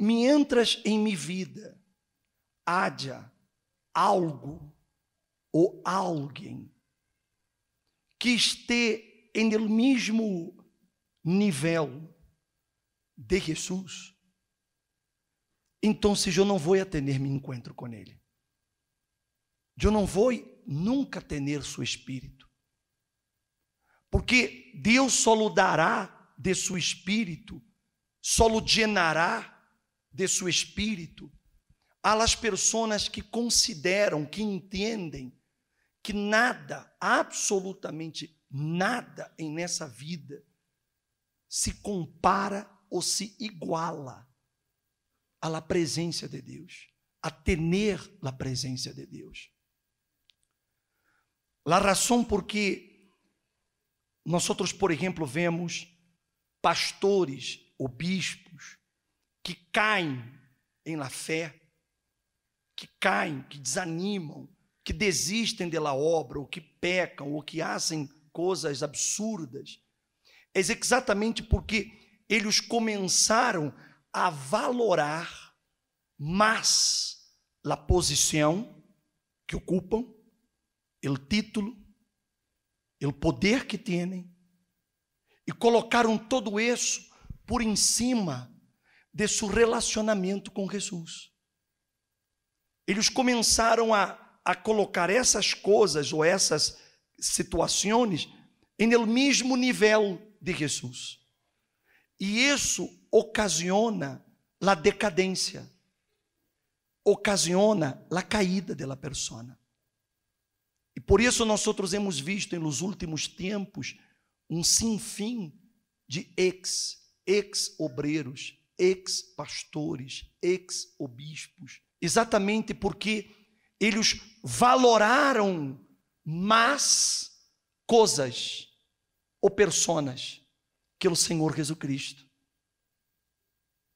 me entras em minha vida, haja algo ou alguém que esteja em mesmo nível de Jesus, então eu não vou atender meu encontro com Ele. Eu não vou nunca ter seu espírito. Porque Deus só lhe dará de seu espírito, só lhe llenará de seu espírito a las pessoas que consideram, que entendem que nada, absolutamente nada em nessa vida se compara ou se iguala à la presença de Deus, a tener la presença de Deus. La razão por que nós, por exemplo, vemos pastores ou bispos que caem em la fé, que caem, que desanimam, que desistem da obra, ou que pecam, ou que fazem coisas absurdas, é exatamente porque eles começaram a valorar mais a posição que ocupam, o título, o poder que têm, e colocaram todo isso por em cima de seu relacionamento com Jesus. Eles começaram a, a colocar essas coisas ou essas situações no mesmo nível de Jesus. E isso ocasiona a decadência, ocasiona a caída da persona. E por isso nós outros hemos visto nos últimos tempos um sinfim de ex, ex-obreiros, ex-pastores, ex-obispos, exatamente porque eles valoraram más coisas ou personas que o Senhor Jesus Cristo.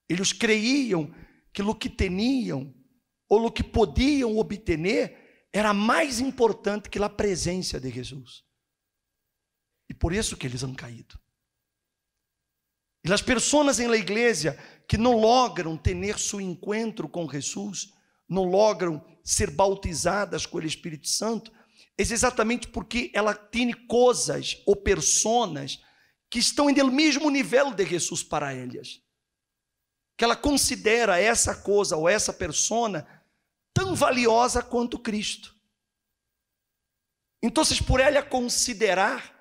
Eles creiam que o que tinham ou o que podiam obter era mais importante que a presença de Jesus. E por isso que eles han caído e as pessoas em la igreja que não logram ter seu encontro com Jesus não logram ser bautizadas com o Espírito Santo, é exatamente porque ela tem coisas ou pessoas que estão no mesmo nível de Jesus para elas. Que ela considera essa coisa ou essa persona tão valiosa quanto Cristo. Então, por ela considerar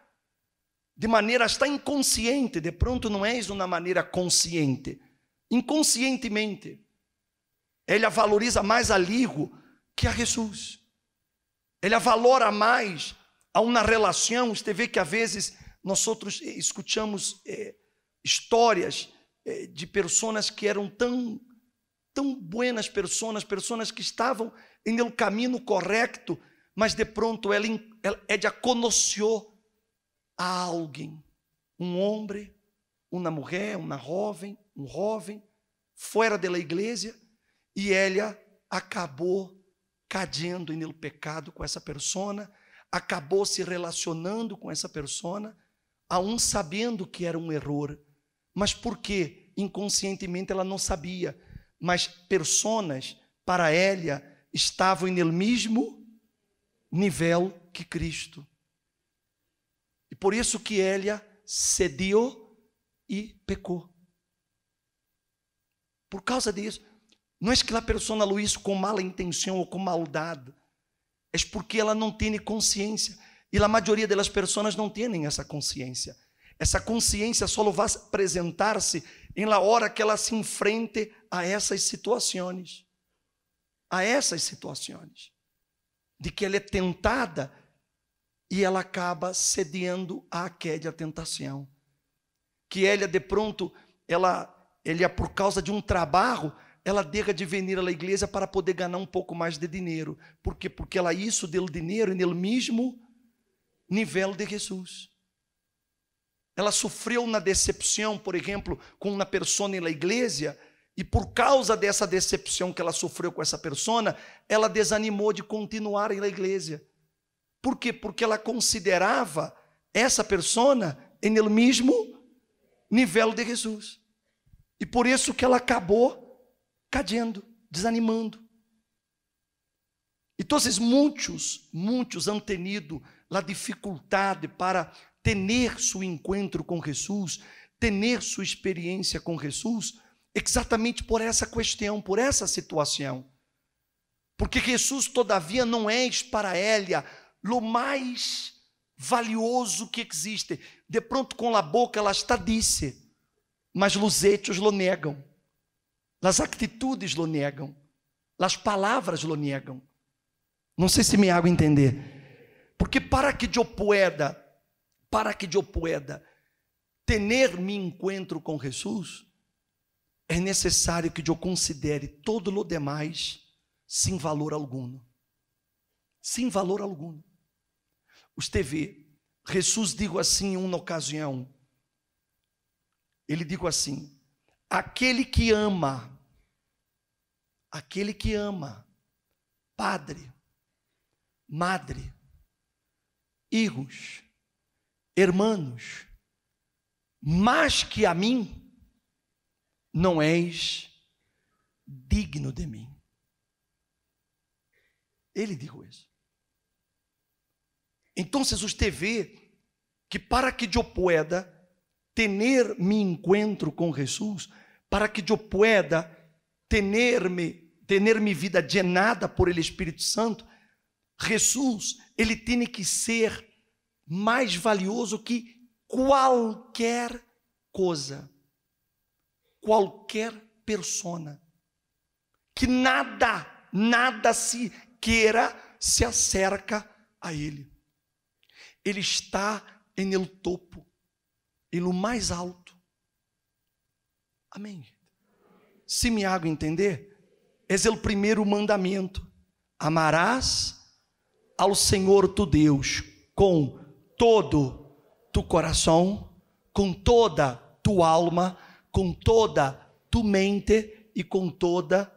de maneira está inconsciente, de pronto não és uma maneira consciente, inconscientemente. Ela valoriza mais a Ligo que a Jesus. Ela valora mais a uma relação. Você vê que às vezes nós outros eh, escutamos eh, histórias eh, de pessoas que eram tão tão buenas pessoas, pessoas que estavam no caminho correto, mas de pronto ela, ela, é ela conheceu a alguém, um homem, uma mulher, uma jovem, um jovem, fora da igreja, e ela acabou cadendo no pecado com essa persona, acabou se relacionando com essa persona, aún sabendo que era um erro, mas porque inconscientemente ela não sabia, mas personas para ela estavam no mesmo nível que Cristo. E por isso que ela cedeu e pecou. Por causa disso. Não é que a pessoa lo isso com mala intenção ou com maldade. É porque ela não tem consciência. E a maioria das pessoas não tem essa consciência. Essa consciência só vai apresentar-se em la hora que ela se enfrente a essas situações. A essas situações. De que ela é tentada e ela acaba cedendo àquele à tentação. Que ela, de pronto, ela, é por causa de um trabalho, ela deixa de vir à igreja para poder ganhar um pouco mais de dinheiro. Por quê? Porque ela isso deu dinheiro nele mesmo nível de Jesus. Ela sofreu na decepção, por exemplo, com uma pessoa na igreja, e por causa dessa decepção que ela sofreu com essa persona, ela desanimou de continuar na igreja. Por quê? Porque ela considerava essa persona no mesmo nível de Jesus. E por isso que ela acabou cadendo, desanimando. Então, muitos, muitos han tenido a dificuldade para ter seu encontro com Jesus, ter sua experiência com Jesus, exatamente por essa questão, por essa situação. Porque Jesus, todavia, não é para ela lo mais valioso que existe. De pronto, com a boca, ela está disse, mas os hechos lo negam, as atitudes lo negam, as palavras lo negam. Não sei se me hago entender. Porque para que eu pueda, para que eu pueda ter me encontro com Jesus, é necessário que eu considere todo lo demais sem valor algum sem valor algum. Os TV, Jesus digo assim em uma ocasião, ele digo assim, aquele que ama, aquele que ama, padre, madre, irmãos, irmãos, mais que a mim, não és digno de mim. Ele digo isso. Então usted vê que para que eu pueda ter me encontro com Jesus, para que eu pueda ter me tener mi vida llenada por Ele Espírito Santo, Jesus, ele tem que ser mais valioso que qualquer coisa, qualquer persona. Que nada, nada se queira se acerca a ele ele está em el topo, e no mais alto. Amém. Se me hago entender, esse é o primeiro mandamento: amarás ao Senhor tu Deus com todo tu coração, com toda tu alma, com toda tu mente e com toda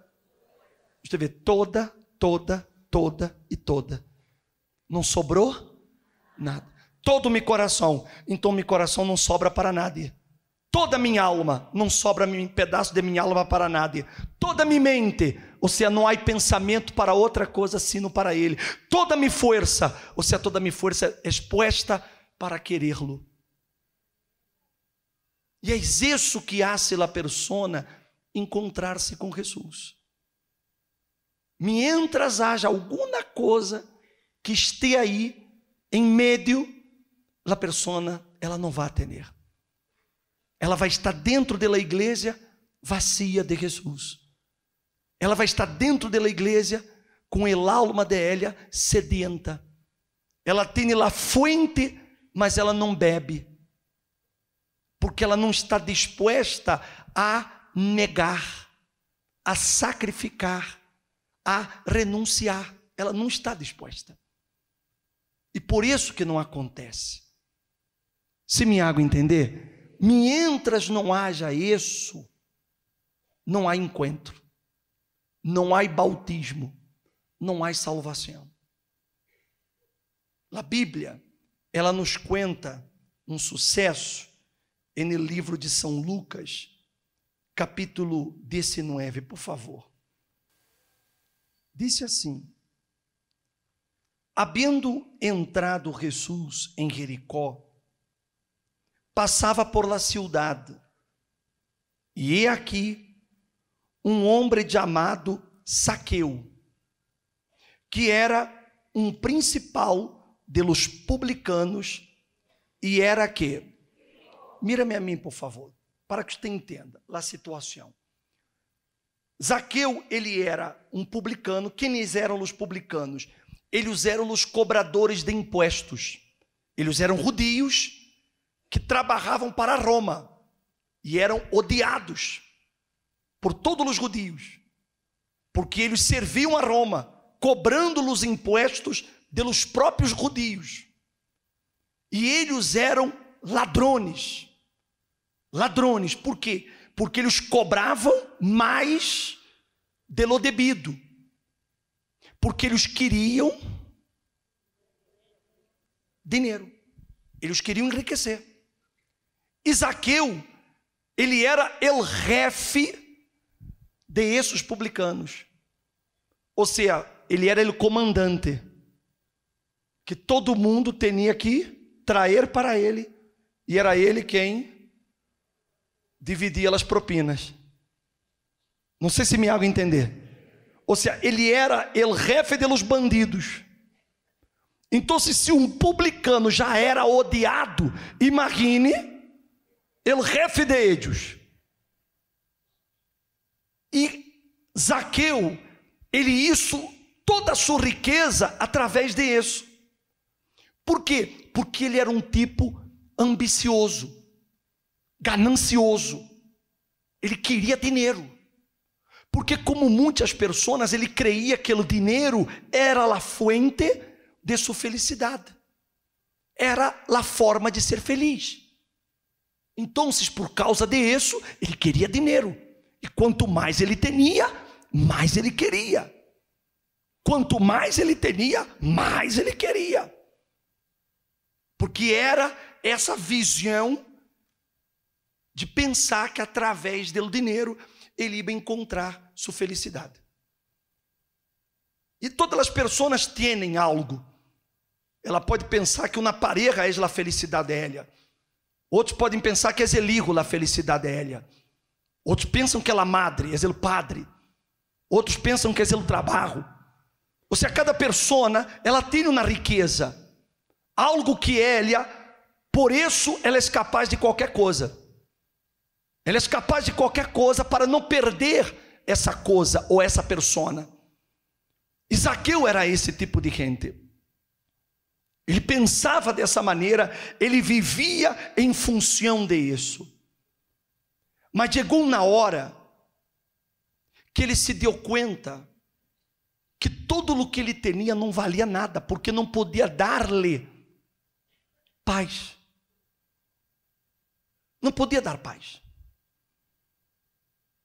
Você vê toda, toda, toda e toda. Não sobrou nada. Todo o meu coração, então meu coração não sobra para nada. Toda minha alma, não sobra um pedaço de minha alma para nada. Toda minha mente, ou seja, não há pensamento para outra coisa sino para Ele. Toda minha força, ou seja, toda minha força é exposta para querê-lo. E é isso que hace la persona encontrar-se com Jesus. Mientras haja alguma coisa que esteja aí em meio a persona ela não vai atender. Ela vai estar dentro da igreja vazia de Jesus. Ela vai estar dentro da igreja com el alma de ella sedenta. Ela tem lá fonte, mas ela não bebe. Porque ela não está disposta a negar, a sacrificar, a renunciar. Ela não está disposta. E por isso que não acontece. Se me hago entender, mientras não haja isso, não há encontro, não há bautismo, não há salvação. A Bíblia, ela nos conta um sucesso no livro de São Lucas, capítulo 19, por favor. Disse assim: Havendo entrado Jesus em Jericó, passava por la cidade, e he é aqui um homem chamado Saqueu, que era um principal de los publicanos, e era que, mira-me a mim, por favor, para que você entenda a situação. Zaqueu, ele era um publicano, quem eram os publicanos? eles eram os cobradores de impostos. Eles eram judios que trabalhavam para Roma e eram odiados por todos os judios, porque eles serviam a Roma, cobrando-lhes impostos pelos próprios judios. E eles eram ladrones. Ladrones, por quê? Porque eles cobravam mais de lo debido. Porque eles queriam dinheiro. Eles queriam enriquecer. Isaqueu, ele era el refe de esses publicanos. Ou seja, ele era o comandante. Que todo mundo tinha que trair para ele. E era ele quem dividia as propinas. Não sei se me hago entender. Ou seja ele era el jefe de los bandidos. Então, se um publicano já era odiado, imagine el jefe de ellos. E Zaqueu, ele isso, toda a sua riqueza através de isso. Por quê? Porque ele era um tipo ambicioso, ganancioso. Ele queria dinheiro. Porque como muitas pessoas, ele creia que o dinheiro era a fuente de sua felicidade. Era a forma de ser feliz. Então, por causa de isso, ele queria dinheiro. E quanto mais ele tinha, mais ele queria. Quanto mais ele tinha, mais ele queria. Porque era essa visão de pensar que através do dinheiro ele iba encontrar sua felicidade. E todas as pessoas têm algo. Ela pode pensar que uma pareja é a felicidade dela. Outros podem pensar que é el a felicidade dela. Outros pensam que é a madre, é o padre. Outros pensam que é o trabalho. Ou seja, cada persona, ela tem uma riqueza, algo que ela, por isso, ela é capaz de qualquer coisa. Ele é capaz de qualquer coisa para não perder essa coisa ou essa persona. Isaqueu era esse tipo de gente. Ele pensava dessa maneira, ele vivia em função de isso. Mas chegou na hora que ele se deu conta que tudo o que ele tinha não valia nada, porque não podia dar-lhe paz. Não podia dar paz.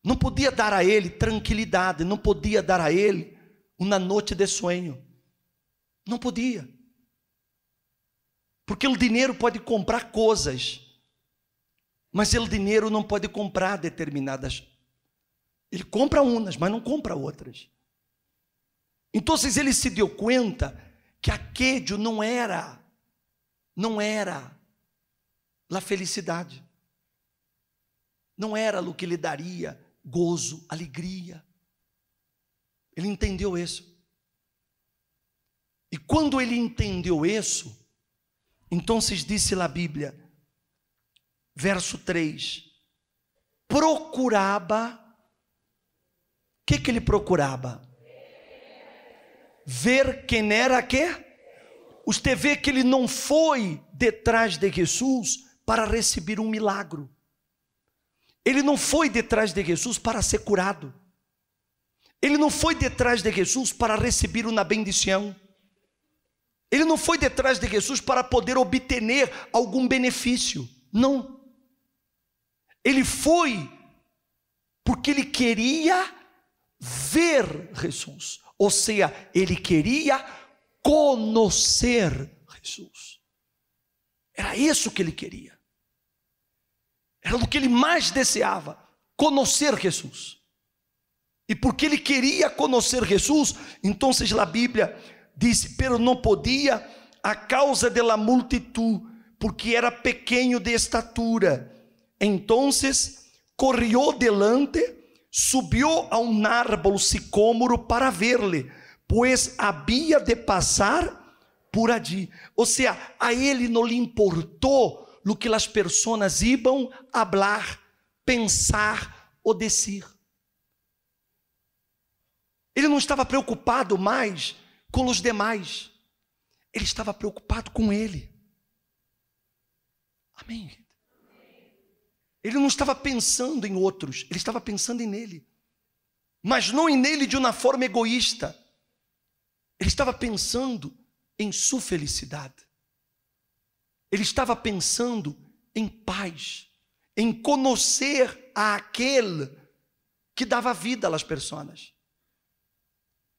Não podia dar a ele tranquilidade, não podia dar a ele uma noite de sonho. Não podia. Porque o dinheiro pode comprar coisas, mas o dinheiro não pode comprar determinadas. Ele compra umas, mas não compra outras. Então ele se deu conta que aquele não era, não era a felicidade. Não era o que lhe daria gozo, alegria. Ele entendeu isso. E quando ele entendeu isso, então se disse a Bíblia, verso 3, procurava, o que, que ele procurava? Ver quem era que? Os TV que ele não foi detrás de Jesus para receber um milagro. Ele não foi detrás de Jesus para ser curado. Ele não foi detrás de Jesus para receber uma bendição. Ele não foi detrás de Jesus para poder obter algum benefício. Não. Ele foi porque ele queria ver Jesus. Ou seja, ele queria conhecer Jesus. Era isso que ele queria. Era o que ele mais desejava, conhecer Jesus. E porque ele queria conhecer Jesus, então a Bíblia diz: "Pero não podia a causa da multidão, porque era pequeno de estatura." Então, correu delante, subiu a um árbol sicômoro para ver-lhe, pois havia de passar por ali. Ou seja, a ele não lhe importou lo que as pessoas ibam falar, hablar, pensar ou decir. Ele não estava preocupado mais com os demais. Ele estava preocupado com ele. Amém. Ele não estava pensando em outros, ele estava pensando em nele. Mas não em nele de uma forma egoísta. Ele estava pensando em sua felicidade. Ele estava pensando em paz, em conhecer aquele que dava vida às pessoas.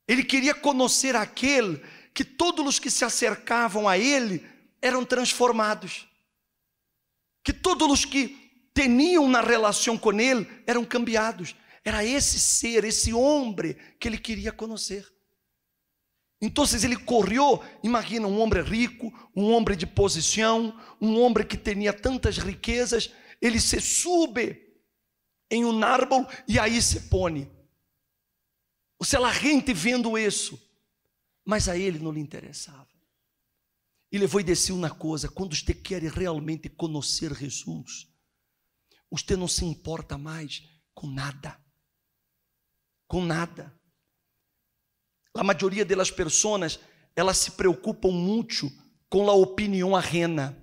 Ele queria conhecer aquele que todos os que se acercavam a ele eram transformados. Que todos os que tinham na relação com ele eram cambiados. Era esse ser, esse homem que ele queria conhecer. Então ele correu, imagina um homem rico, um homem de posição, um homem que tinha tantas riquezas, ele se sube em um árbol e aí se põe. O sea, a gente vendo isso, mas a ele não lhe interessava. Ele foi descer uma coisa, quando você quer realmente conhecer Jesus, você não se importa mais com nada. Com nada a maioria das pessoas, elas se preocupam muito com a opinião arrena.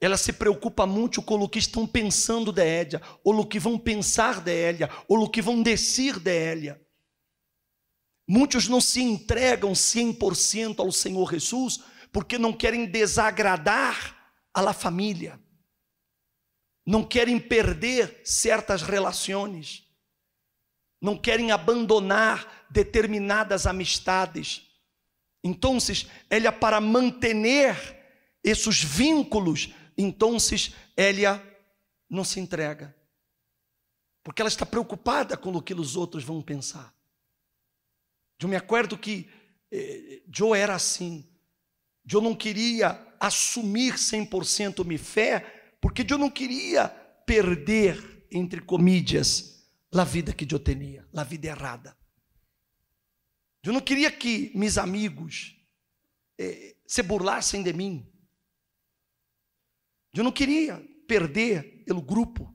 Ela se preocupa muito com o que estão pensando de Édia, ou o que vão pensar de ela, ou o que vão descer de ela. Muitos não se entregam 100% ao Senhor Jesus porque não querem desagradar a la família. Não querem perder certas relações não querem abandonar determinadas amistades. Então, ela é para manter esses vínculos, então ela não se entrega. Porque ela está preocupada com o que os outros vão pensar. Eu me acordo que eh, era assim. Eu não queria assumir 100% minha fé, porque eu não queria perder, entre comídias, la vida é que eu tinha, la vida é errada. Eu não queria que meus amigos eh, se burlassem de mim. Eu não queria perder o grupo.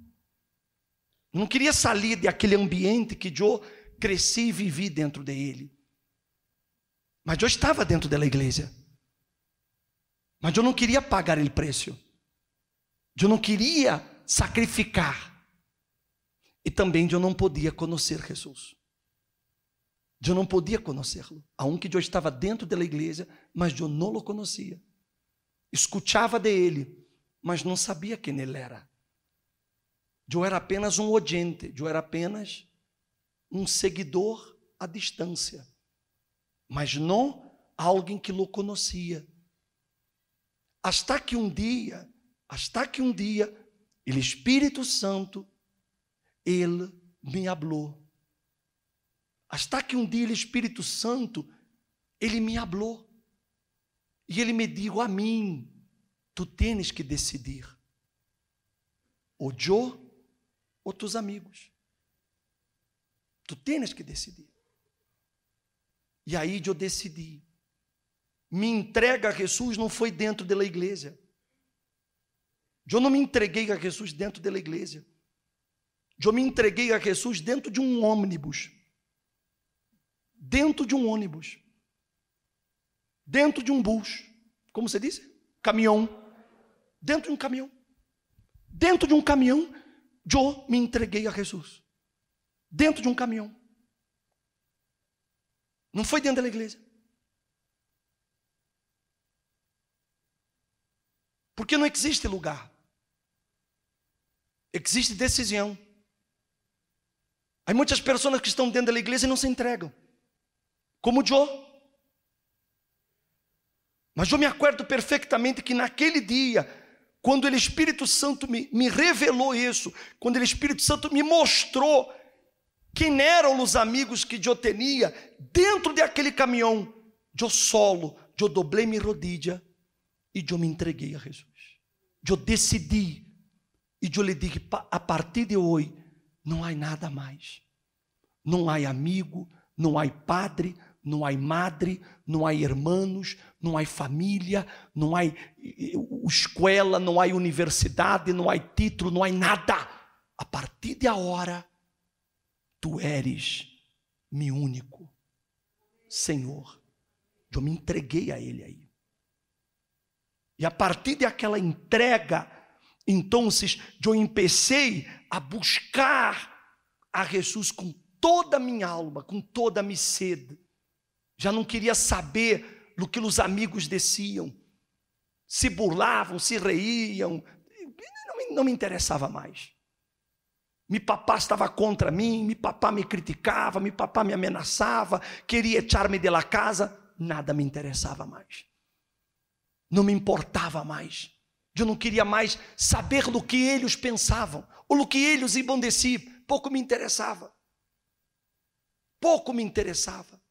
Eu não queria sair daquele ambiente que eu cresci e vivi dentro dele. Mas eu estava dentro da igreja. Mas eu não queria pagar o preço. Eu não queria sacrificar e também eu não podia conhecer Jesus. Eu não podia conhecê-lo, aunque eu estava dentro da igreja, mas eu não o conhecia. Escutava dele, mas não sabia quem ele era. Eu era apenas um odiente, eu era apenas um seguidor à distância, mas não alguém que o conhecia. Até que um dia, até que um dia, o Espírito Santo ele me hablou. Hasta que um dia o Espírito Santo, ele me hablou. E ele me digo a mim, tu tens que decidir. Ou eu ou teus amigos. Tu tens que decidir. E aí eu decidi. Me entrega a Jesus não foi dentro da igreja. Eu não me entreguei a Jesus dentro da igreja. Eu me entreguei a Jesus dentro de um ônibus. Dentro de um ônibus. Dentro de um bus. Como você disse? Caminhão. Dentro de um caminhão. Dentro de um caminhão, eu me entreguei a Jesus. Dentro de um caminhão. Não foi dentro da igreja. Porque não existe lugar. Existe decisão. Há muitas pessoas que estão dentro da igreja e não se entregam. Como Jó. Mas eu me acordo perfeitamente que naquele dia, quando o Espírito Santo me, me revelou isso, quando o Espírito Santo me mostrou quem eram os amigos que eu tinha dentro daquele caminhão, eu solo, eu doblei minha rodilha e eu me entreguei a Jesus. Eu decidi e eu lhe digo, a partir de hoje, não há nada mais. Não há amigo, não há padre, não há madre, não há irmãos, não há família, não há escola, não há universidade, não há título, não há nada. A partir de agora, tu eres me único, Senhor. Eu me entreguei a Ele aí. E a partir daquela entrega, então, eu empecei a buscar a Jesus com toda a minha alma, com toda a minha sede. Já não queria saber do que os amigos desciam. Se burlavam, se reiam, não me, não me interessava mais. Me papá estava contra mim, me papá me criticava, me papá me ameaçava, queria echar-me de la casa, nada me interessava mais. Não me importava mais. Eu não queria mais saber do que eles pensavam, ou do que eles iam si. Pouco me interessava. Pouco me interessava.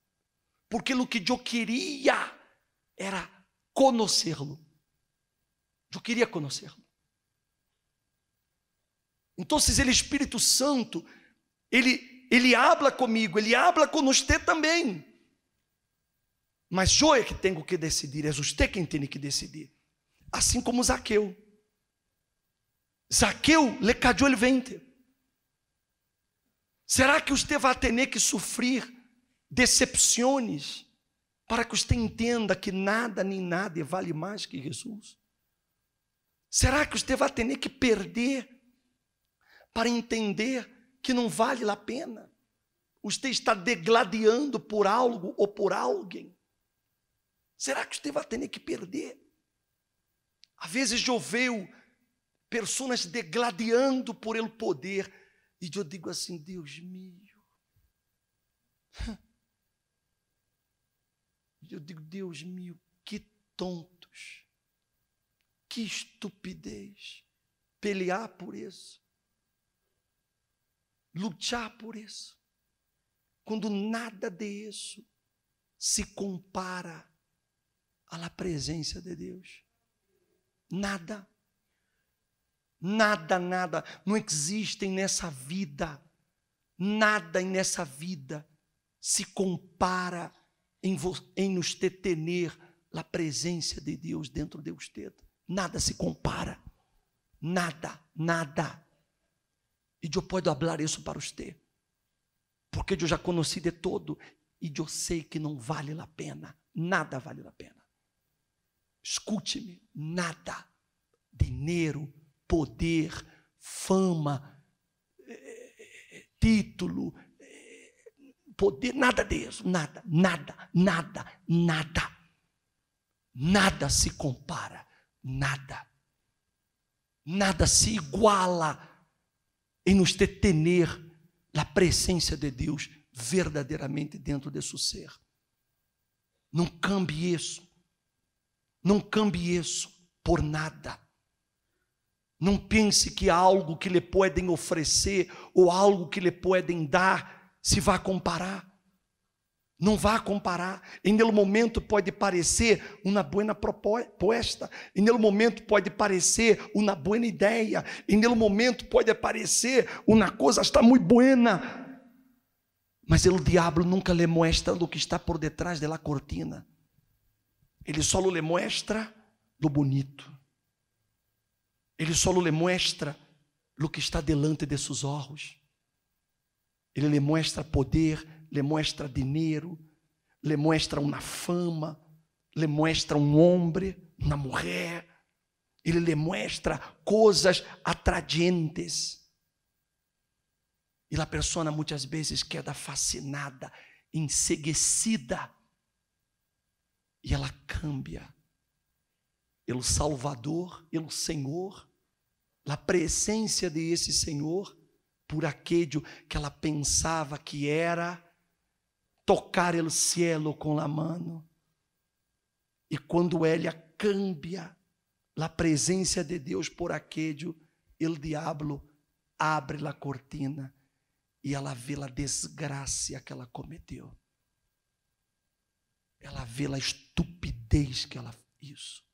Porque o que eu queria era conhecê-lo. Eu queria conhecê-lo. Então, ele Espírito Santo, ele ele habla comigo, ele habla com você também. Mas eu é que tenho que decidir, é você quem tem que decidir assim como Zaqueu. Zaqueu lecadiou ele vente. Será que você vai ter que sofrer decepções para que você entenda que nada nem nada é vale mais que Jesus? Será que você vai ter que perder para entender que não vale a pena? Você está degladiando por algo ou por alguém? Será que você vai ter que perder? Às vezes eu vejo pessoas degladiando por ele poder, e eu digo assim: Deus meu. Eu digo: Deus meu, que tontos, que estupidez pelear por isso, lutar por isso, quando nada disso se compara à presença de Deus. Nada. Nada, nada. Não existem nessa vida. Nada nessa vida se compara em, em nos detener na presença de Deus dentro de você. Nada se compara. Nada, nada. E eu posso falar isso para você. Porque eu já conheci de todo. E eu sei que não vale a pena. Nada vale a pena. Escute-me, nada. Dinheiro, poder, fama, eh, eh, eh, título, poder, nada disso, nada, nada, nada, nada. Nada se compara, nada. Nada se iguala em nos detener na presença de Deus verdadeiramente dentro de seu ser. Não cambie isso. Não cambie isso por nada. Não pense que algo que lhe podem oferecer ou algo que lhe podem dar se vá comparar. Não vá comparar. Em nenhum momento pode parecer uma boa proposta. Em nenhum momento pode parecer uma boa ideia. Em nenhum momento pode parecer uma coisa está muito buena. Mas o diabo nunca lhe mostra o que está por detrás da cortina. Ele só lhe mostra do bonito. Ele só lhe mostra o que está delante de seus olhos. Ele lhe mostra poder, lhe mostra dinheiro, lhe mostra uma fama, lhe mostra um homem, uma mulher. Ele lhe mostra coisas atraentes. E a pessoa muitas vezes queda fascinada, enseguecida e ela cambia. Pelo Salvador, pelo Senhor, a presença desse Senhor, por aquele que ela pensava que era tocar o cielo com a mão. E quando ela cambia a presença de Deus por aquele, o diabo abre a cortina e ela vê a desgraça que ela cometeu ela vê a estupidez que ela isso.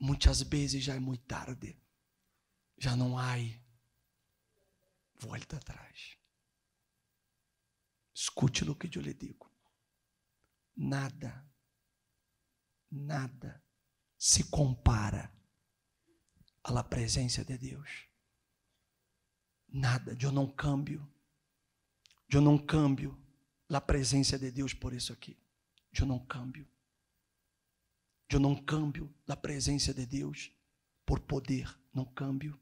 Muitas vezes já é muito tarde. Já não há volta atrás. Escute o que eu lhe digo. Nada, nada se compara à presença de Deus. Nada, eu não cambio. Eu não cambio a presença de Deus por isso aqui de eu não cambio. De eu não cambio na presença de Deus por poder, não cambio.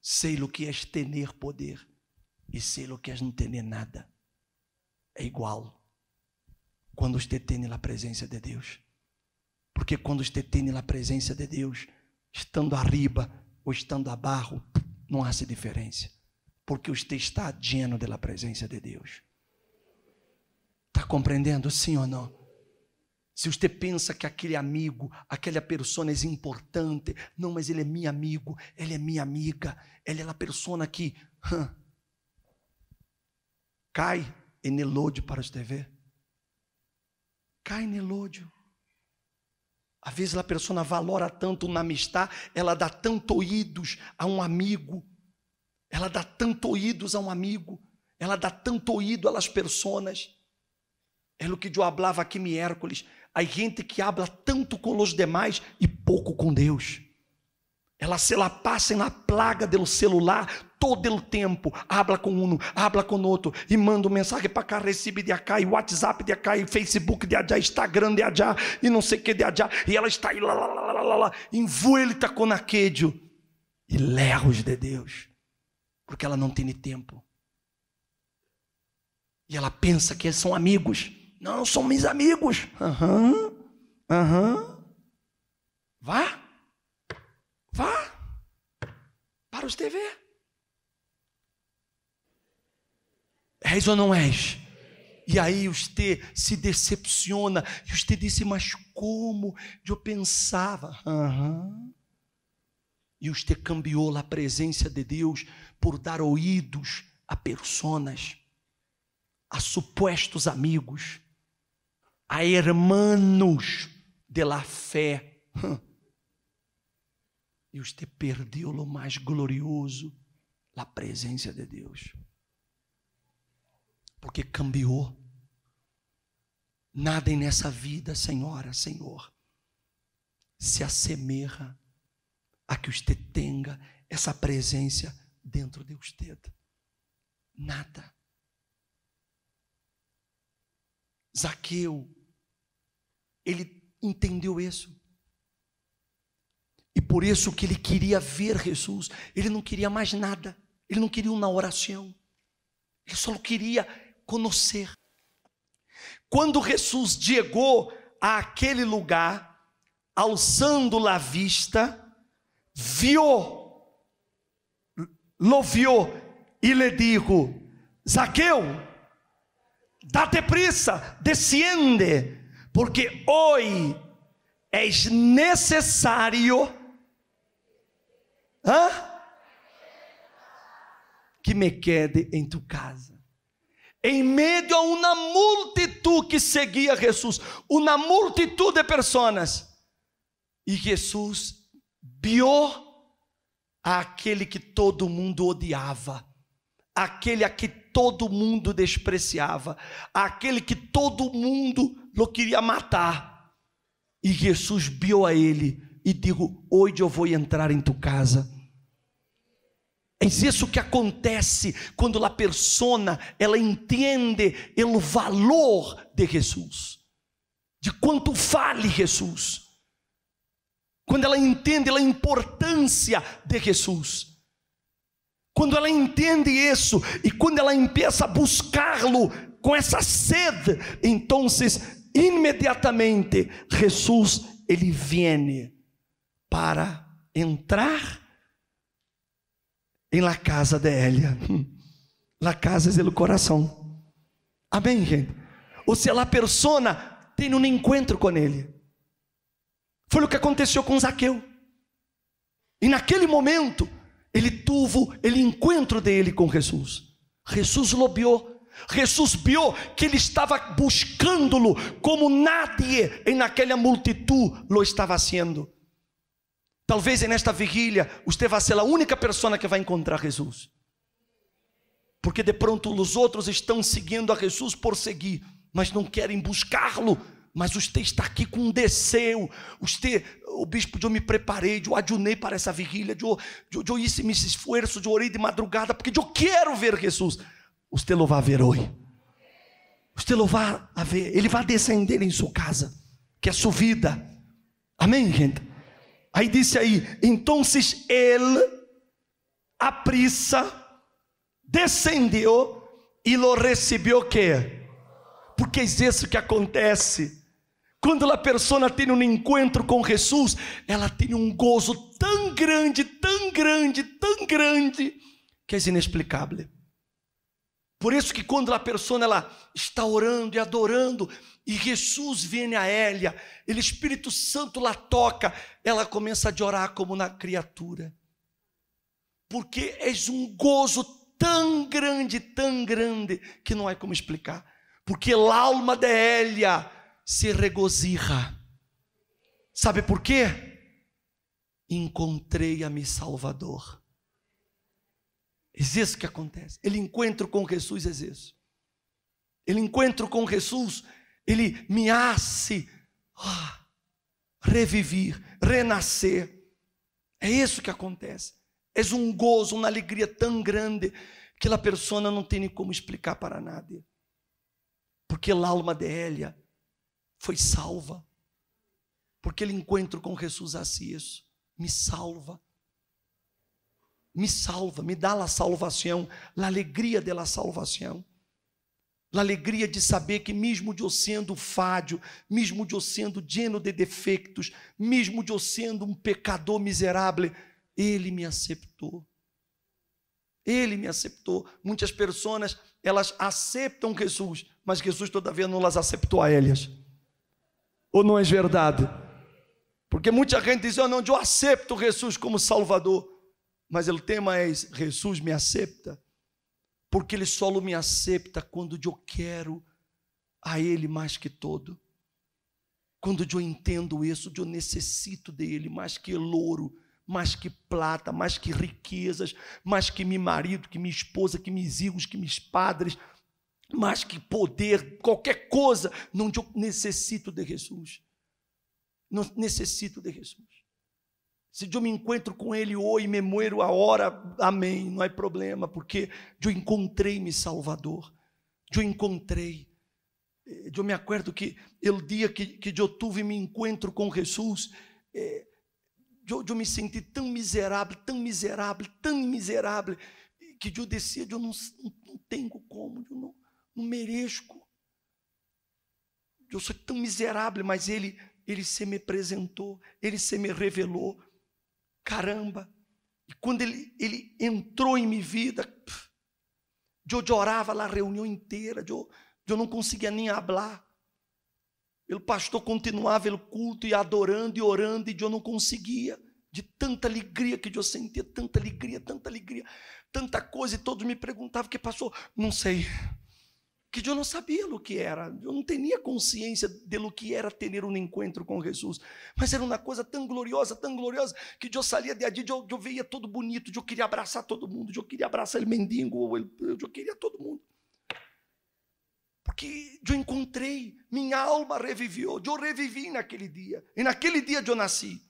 Sei o que é ter poder e sei o que é não ter nada. É igual quando você tem na presença de Deus. Porque quando você tem na presença de Deus, estando arriba ou estando abarro, não há diferença. Porque você está adiante da presença de Deus. Está compreendendo, sim ou não? Se você pensa que aquele amigo, aquela pessoa é importante, não, mas ele é meu amigo, ele é minha amiga, ele é a pessoa que hum, cai em elódio para você ver. Cai em elódio. Às vezes a pessoa valora tanto na amistade, ela dá tanto ouídos a um amigo, ela dá tanto ouídos a um amigo, ela dá tanto ouído às pessoas é o que eu falava aqui em Hércules. Há gente que habla tanto com os demais e pouco com Deus. Ela se la passa na plaga do celular todo o tempo. Habla com um, habla com outro. E manda mensagem para cá, recebe de cá, e WhatsApp de cá, e Facebook de allá, Instagram de allá, e não sei o que de allá. E ela está aí, lá, lá, lá, lá, lá, lá envuelta com aquedio. E lerros de Deus. Porque ela não tem tempo. E ela pensa que são amigos. Não, são meus amigos. Aham, uhum, aham. Uhum. Vá, vá para os TV. És ou não és? E aí os T se decepciona. E os T disse, assim, mas como eu pensava? Uhum. E os T cambiou a presença de Deus por dar ouídos a personas, a supostos amigos, a hermanos de la fé. E você perdeu o mais glorioso, a presença de Deus. Porque cambiou. Nada nessa vida, Senhora, Senhor, se assemelha a que você tenha essa presença dentro de você. Nada. Zaqueu ele entendeu isso. E por isso que ele queria ver Jesus. Ele não queria mais nada. Ele não queria uma oração. Ele só queria conhecer. Quando Jesus chegou àquele lugar, alçando a vista, viu, lo viu e lhe digo: Zaqueu, dá-te pressa, desciende porque hoje és necessário que me quede em tua casa. Em meio a uma multidão que seguia Jesus, uma multidão de pessoas, e Jesus viu aquele que todo mundo odiava, aquele a que todo mundo despreciava, aquele que todo mundo lo queria matar. E Jesus viu a ele e digo: Hoje eu vou entrar em tu casa. É isso que acontece quando a persona ela entende o valor de Jesus, de quanto vale Jesus. Quando ela entende a importância de Jesus. Quando ela entende isso e quando ela começa a buscá-lo com essa sede, então imediatamente Jesus ele viene para entrar em la casa de Elia. La casa é o coração. Amém, gente? Ou seja, a persona tem um encontro com ele. Foi o que aconteceu com Zaqueu. E naquele momento, ele tuvo ele encontro dele com Jesus. Jesus lobiou Jesus viu que ele estava buscando-lo como nadie em multidão multitud lo estava sendo. Talvez nesta vigília você vá ser a única pessoa que vai encontrar Jesus. Porque de pronto os outros estão seguindo a Jesus por seguir, mas não querem buscá-lo. Mas você está aqui com um desejo. Você, o oh, bispo, eu me preparei, eu adunei para essa vigília, eu, eu, eu hice esse esforço, eu orei de madrugada, porque eu quero ver Jesus. Usted lo va a ver hoy. lo a ver. Ele vai descender em sua casa, que é sua vida. Amém, gente? Aí disse aí: então ele, a prisa, descendeu e lo recebeu quê? Porque é isso que acontece. Quando a pessoa tem um encontro com Jesus, ela tem um gozo tão grande, tão grande, tão grande, que é inexplicável. Por isso que quando a pessoa ela está orando e adorando, e Jesus vem a ela, ele Espírito Santo lá toca, ela começa a orar como na criatura. Porque és um gozo tão grande, tão grande, que não há como explicar. Porque a alma de Elia se regozija. Sabe por quê? Encontrei a me Salvador. É isso que acontece. Ele encontro com Jesus é isso. Ele encontro com Jesus, ele me hace reviver, revivir, renascer. É isso que acontece. É um gozo, uma alegria tão grande que a pessoa não tem como explicar para nada. Porque a alma de foi salva. Porque ele encontro com Jesus assim isso, me salva me salva, me dá a salvação, a alegria da salvação. A alegria de saber que, mesmo de eu sendo fádio, mesmo de eu sendo lleno de defeitos, mesmo de eu sendo um pecador miserável, Ele me aceitou. Ele me aceitou. Muitas pessoas, elas aceitam Jesus, mas Jesus, todavia, não as aceitou a elas. Ou não é verdade? Porque muita gente diz: Eu oh, não, eu aceito Jesus como Salvador, mas o tema é: Jesus me aceita, porque Ele só me aceita quando eu quero a Ele mais que todo. Quando eu entendo isso, eu necessito dele mais que louro, mais que plata, mais que riquezas, mais que meu marido, que minha esposa, que meus hijos, que meus padres, mais que poder, qualquer coisa. Não eu necessito de Jesus. Não necessito de Jesus. Se eu me encontro com ele hoje, me moero a hora, amém, não há problema, porque eu encontrei-me Salvador, eu encontrei. Eh, eu me acordo que o dia que, que eu tive me encontro com Jesus, eh, eu, eu me senti tão miserável, tão miserável, tão miserável, que eu descia, eu não, não, não tenho como, eu não, não mereço. Eu sou tão miserável, mas ele, ele se me apresentou, ele se me revelou. Caramba! E quando ele, ele entrou em minha vida, eu orava lá a reunião inteira, eu, eu não conseguia nem falar. O pastor continuava o culto e adorando e orando, e eu não conseguia. De tanta alegria que eu sentia, tanta alegria, tanta alegria, tanta coisa, e todos me perguntavam: o que passou? Não sei, que eu não sabia o que era, eu não tinha consciência do que era ter um encontro com Jesus, mas era uma coisa tão gloriosa, tão gloriosa, que eu saía de ali, eu, eu via todo bonito, eu queria abraçar todo mundo, eu queria abraçar o mendigo, eu queria todo mundo. Porque eu encontrei, minha alma reviveu, eu revivi naquele dia, e naquele dia eu nasci.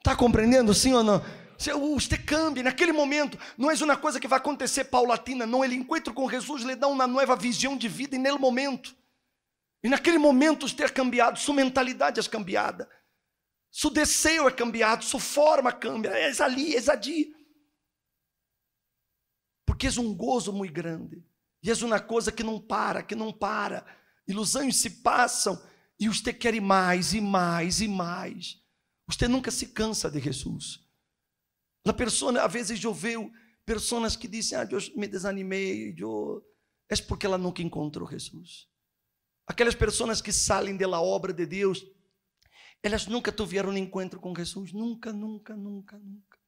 Está compreendendo, sim ou não? você uh, cambia. Naquele momento, não é uma coisa que vai acontecer paulatina, não. Ele encontra com Jesus lhe dá uma nova visão de vida, e nele momento. E naquele momento, ter cambiado, sua mentalidade é cambiada, seu desejo é cambiado, sua forma cambia, é ali, é ali. Porque é um gozo muito grande, e é uma coisa que não para, que não para. E os anjos se passam, e você quer mais, e mais, e mais. Você nunca se cansa de Jesus. La persona, às vezes eu vejo pessoas que dizem, ah, eu me desanimei, eu... é porque ela nunca encontrou Jesus. Aquelas pessoas que saem da obra de Deus, elas nunca tiveram um encontro com Jesus, nunca, nunca, nunca, nunca.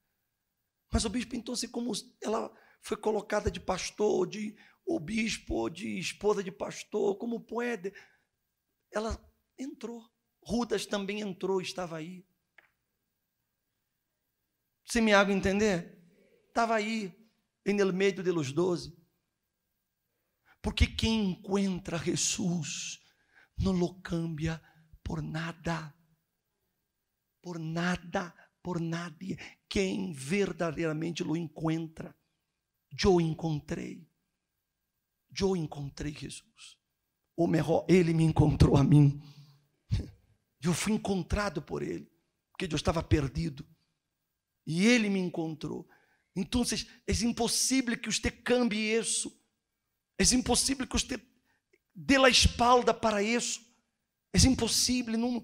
Mas o bispo, então, se assim, como ela foi colocada de pastor, de obispo, de esposa de pastor, como pode? Ela entrou. Rudas também entrou, estava aí. Você me hago entender? Estava aí, em el meio dos doze. Porque quem encontra Jesus não lo cambia por nada. Por nada, por nadie. Quem verdadeiramente lo encontra. Eu encontrei. Eu encontrei Jesus. Ou melhor, ele me encontrou a mim. Eu fui encontrado por ele, porque eu estava perdido e ele me encontrou. Então, é impossível que você cambie isso. É impossível que você dê a espalda para isso. É impossível, não,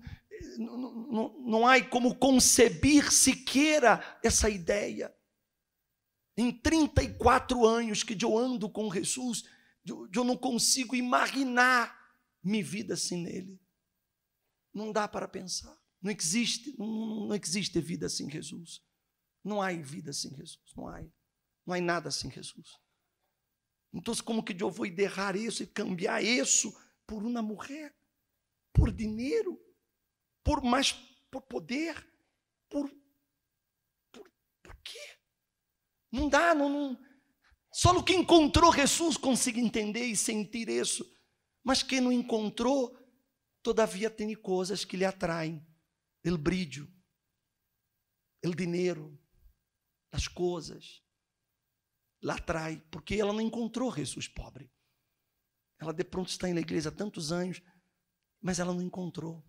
não, não, não há como conceber sequer essa ideia. Em 34 anos que eu ando com Jesus, eu, eu não consigo imaginar minha vida sem Ele. Não dá para pensar. Não existe, não, não existe vida sem Jesus. Não há vida sem Jesus, não há. Não há nada sem Jesus. Então, como que eu vou derrar isso e cambiar isso por uma mulher? Por dinheiro? Por mais por poder? Por, por, por quê? Não dá, não, não. Só o que encontrou Jesus consegue entender e sentir isso. Mas quem não encontrou, todavia tem coisas que lhe atraem. O brilho, o dinheiro, das coisas. Lá atrás porque ela não encontrou Jesus pobre. Ela de pronto está na igreja há tantos anos, mas ela não encontrou.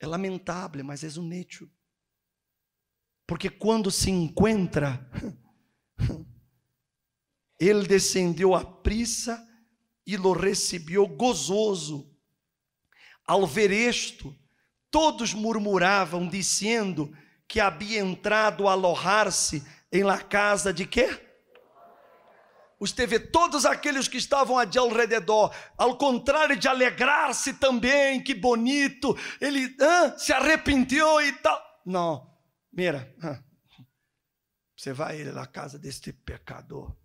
É lamentável, mas é um Porque quando se encontra, ele descendeu à prisa e lo recebeu gozoso. Ao ver isto, todos murmuravam, dizendo: que havia entrado a alojar-se em la casa de quê? Os teve todos aqueles que estavam ali ao rededor, ao contrário de alegrar-se também, que bonito, ele ah, se arrependeu e tal. Não, mira, ah, você vai ele na casa deste pecador.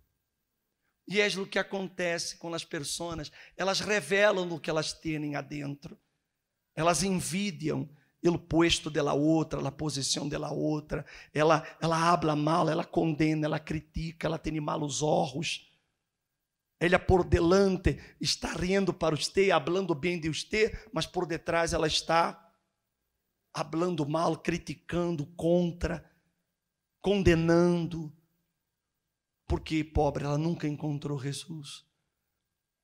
E é o que acontece com as pessoas, elas revelam o que elas têm adentro, elas envidiam, el posto de outra, la posición de outra, Ela, ela habla mal, ela condena, ela critica, ela tem malos olhos, Ela por delante está rindo para você, hablando bem de você, mas por detrás ela está hablando mal, criticando, contra, condenando. Porque pobre, ela nunca encontrou Jesus.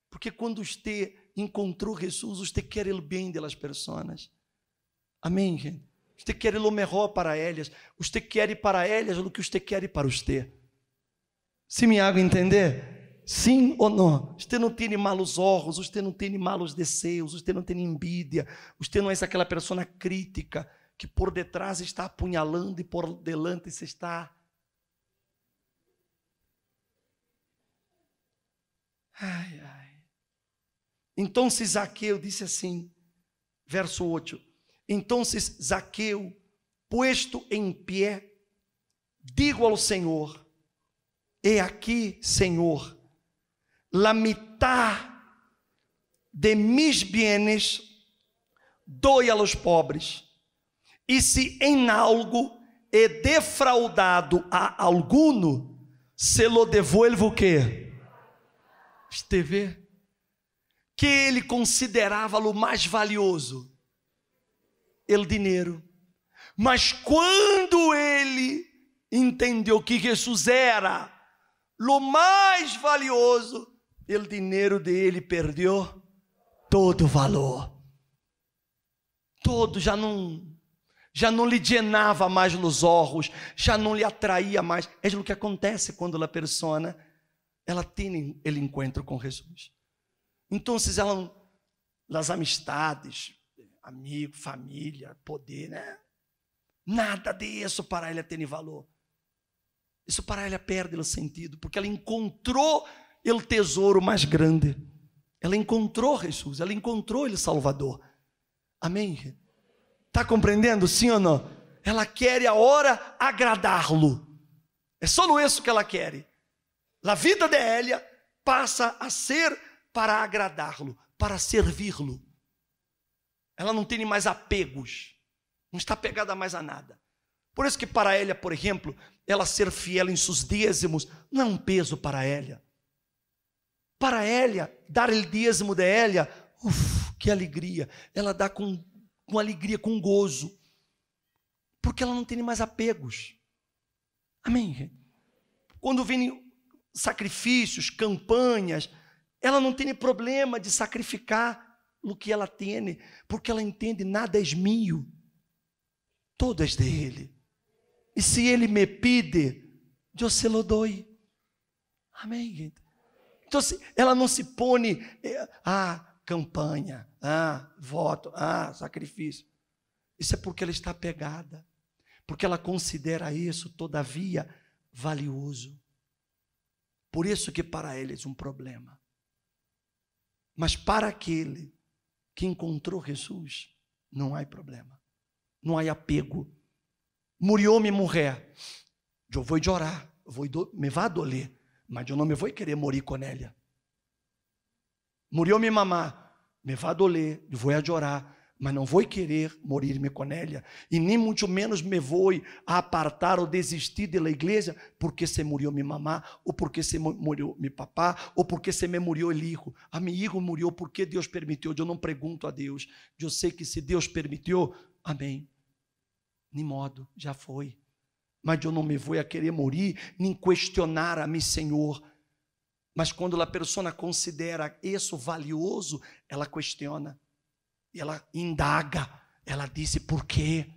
Porque quando você encontrou Jesus, você quer o bem das pessoas. Amém, gente? Você quer o melhor para elas. Você quer para elas o que você quer para você. Se me hago entender? Sim ou não? Você não tem malos olhos, você não tem malos desejos, você não tem envidia, você não é aquela pessoa crítica que por detrás está apunhalando e por delante se está. Ai, ai. Então Zaqueu disse assim, verso 8: então Zaqueu, posto em pé, digo ao Senhor: E é aqui, Senhor, la mitad de mis bienes doy a los pobres. E se em algo é defraudado a alguno, se lo devolvo o quê? Esteve. Que ele considerava o mais valioso ele dinheiro. Mas quando ele entendeu que Jesus era o mais valioso, o dinheiro dele perdeu todo o valor. Todo já não já não lhe genava mais nos olhos, já não lhe atraía mais. É o que acontece quando a persona, ela tem ele encontro com Jesus. Então, elas, as amistades, amigo, família, poder, né? Nada disso para ela ter valor. Isso para ela perde o sentido, porque ela encontrou o tesouro mais grande. Ela encontrou Jesus, ela encontrou ele Salvador. Amém? Está compreendendo? Sim ou não? Ela quer a hora agradá-lo. É só isso que ela quer. A vida dela passa a ser para agradá-lo, para servi-lo. Ela não tem mais apegos. Não está pegada mais a nada. Por isso que para ela, por exemplo, ela ser fiel em seus dízimos não é um peso para ela. Para ela, dar o dízimo de ela, uf, que alegria. Ela dá com, com alegria, com gozo. Porque ela não tem mais apegos. Amém? Quando vêm sacrifícios, campanhas, ela não tem problema de sacrificar no que ela tem, porque ela entende nada é meu, todo é dele. E se ele me pide, eu se lo doi. Amém, Então, ela não se põe, eh, ah, campanha, ah, voto, ah, sacrifício. Isso é porque ela está pegada, porque ela considera isso, todavia, valioso. Por isso que para eles é um problema. Mas para aquele que encontrou Jesus, não há problema, não há apego. Muriou me morrer, eu vou orar, vou do, me vai doler, mas eu não me vou querer morir com ela. Muriou me mamar, me vai doler, eu vou orar, mas não vou querer morir-me com ela, e nem muito menos me vou apartar ou desistir da igreja, porque se morreu minha mamá, ou porque se morreu meu papá, ou porque se me morreu o hijo. A ah, meu hijo morreu porque Deus permitiu. Eu não pergunto a Deus, eu sei que se Deus permitiu, amém. Nem modo, já foi. Mas eu não me vou a querer morir, nem questionar a meu Senhor. Mas quando a pessoa considera isso valioso, ela questiona. E ela indaga, ela disse: por quê?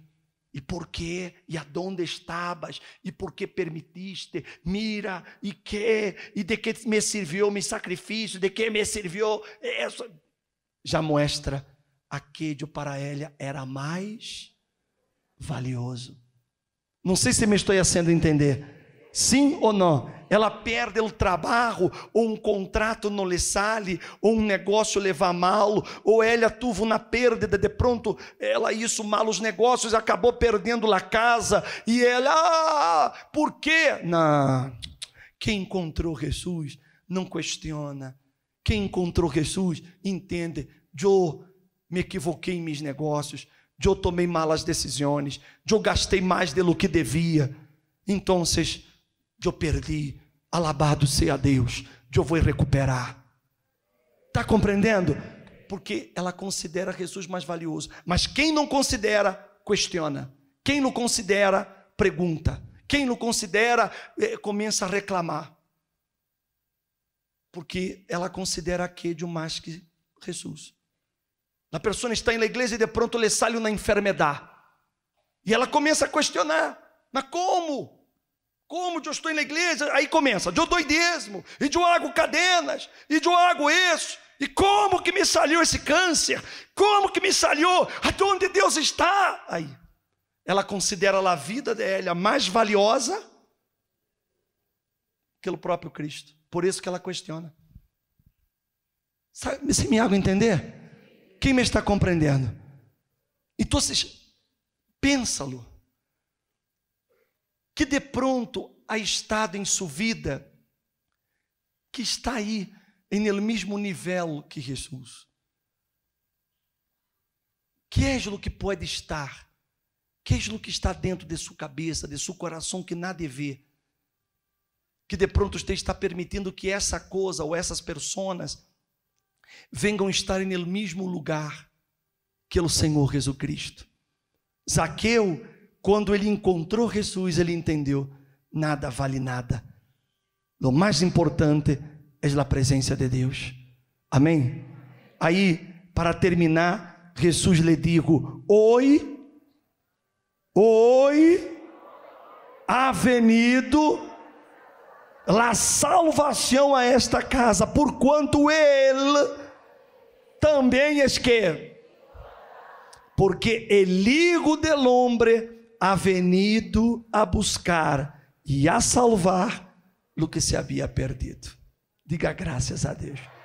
E por quê? E aonde estabas E por que permitiste? Mira, e que? E de que me serviu meu sacrifício? De que me serviu? Isso Já mostra aquele para ela era mais valioso. Não sei se me estou fazendo entender. Sim ou não? Ela perde o trabalho, ou um contrato não lhe sale, ou um negócio levar mal, ou ela tuvo na perda, de pronto ela isso mal os negócios, acabou perdendo a casa, e ela, ah, por quê? Não, quem encontrou Jesus não questiona, quem encontrou Jesus entende, eu me equivoquei em meus negócios, eu tomei malas decisões, eu gastei mais do que devia, então eu perdi, alabado seja Deus, eu vou recuperar. Está compreendendo? Porque ela considera Jesus mais valioso. Mas quem não considera, questiona. Quem não considera, pergunta. Quem não considera, eh, começa a reclamar. Porque ela considera aquele é mais que Jesus. A pessoa está na igreja e de pronto lhe sai na enfermidade. E ela começa a questionar: mas como? Como eu estou na igreja? Aí começa, eu dou e eu água cadenas, e eu água isso. E como que me saiu esse câncer? Como que me saiu? Aonde Deus está? Aí, ela considera a vida dela mais valiosa que o próprio Cristo. Por isso que ela questiona. Sabe, se me hago entender? Quem me está compreendendo? Então, pensa-lo que de pronto há estado em sua vida, que está aí, no mesmo nível que Jesus. Que é o que pode estar? Que é o que está dentro de sua cabeça, de seu coração que nada é vê? Que de pronto você está permitindo que essa coisa ou essas pessoas venham estar no mesmo lugar que é o Senhor Jesus Cristo. Zaqueu quando ele encontrou Jesus, ele entendeu: nada vale nada. O mais importante é a presença de Deus. Amém? Aí, para terminar, Jesus lhe digo: Oi, oi, avenido, la salvação a esta casa, porquanto ele também é que, porque eligo é del hombre Avenido a buscar e a salvar o que se havia perdido. Diga graças a Deus.